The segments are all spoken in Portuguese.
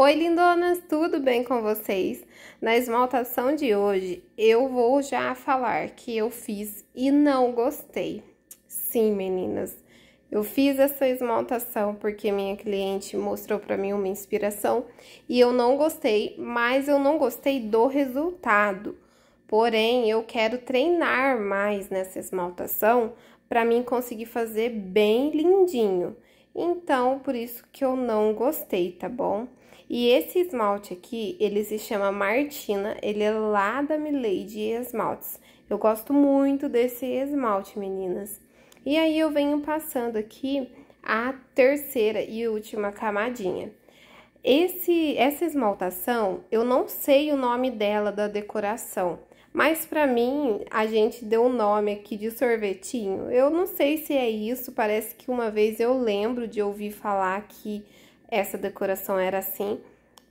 Oi, lindonas, tudo bem com vocês? Na esmaltação de hoje, eu vou já falar que eu fiz e não gostei. Sim, meninas, eu fiz essa esmaltação porque minha cliente mostrou para mim uma inspiração e eu não gostei, mas eu não gostei do resultado. Porém, eu quero treinar mais nessa esmaltação para mim conseguir fazer bem lindinho. Então, por isso que eu não gostei, tá bom? E esse esmalte aqui, ele se chama Martina, ele é lá da Milady Esmaltes. Eu gosto muito desse esmalte, meninas. E aí, eu venho passando aqui a terceira e última camadinha. Esse, essa esmaltação, eu não sei o nome dela da decoração, mas para mim, a gente deu um nome aqui de sorvetinho. Eu não sei se é isso, parece que uma vez eu lembro de ouvir falar que essa decoração era assim,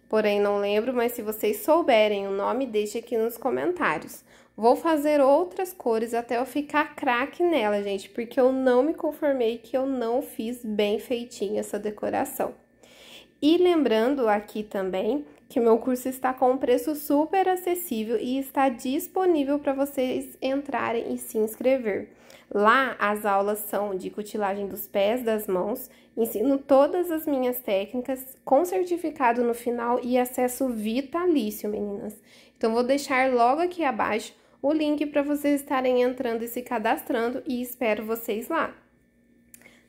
porém não lembro, mas se vocês souberem o nome, deixe aqui nos comentários. Vou fazer outras cores até eu ficar craque nela, gente, porque eu não me conformei que eu não fiz bem feitinho essa decoração. E lembrando aqui também que meu curso está com um preço super acessível e está disponível para vocês entrarem e se inscrever. Lá as aulas são de cutilagem dos pés, das mãos, ensino todas as minhas técnicas com certificado no final e acesso vitalício, meninas. Então vou deixar logo aqui abaixo o link para vocês estarem entrando e se cadastrando e espero vocês lá.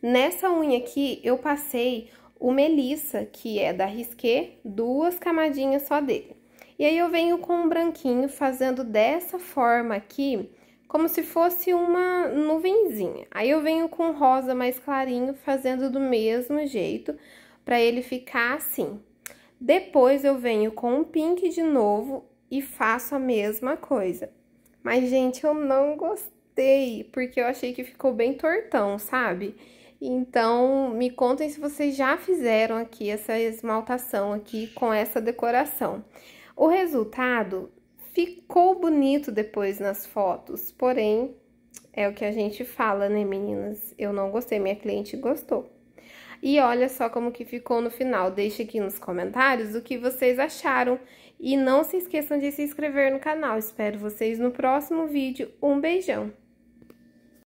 Nessa unha aqui eu passei o Melissa, que é da Risqué, duas camadinhas só dele. E aí eu venho com o branquinho fazendo dessa forma aqui, como se fosse uma nuvenzinha. Aí eu venho com rosa mais clarinho, fazendo do mesmo jeito, para ele ficar assim. Depois eu venho com um pink de novo e faço a mesma coisa. Mas, gente, eu não gostei, porque eu achei que ficou bem tortão, sabe? Então, me contem se vocês já fizeram aqui essa esmaltação aqui com essa decoração. O resultado ficou bonito depois nas fotos, porém, é o que a gente fala, né, meninas? Eu não gostei, minha cliente gostou. E olha só como que ficou no final. Deixe aqui nos comentários o que vocês acharam. E não se esqueçam de se inscrever no canal. Espero vocês no próximo vídeo. Um beijão!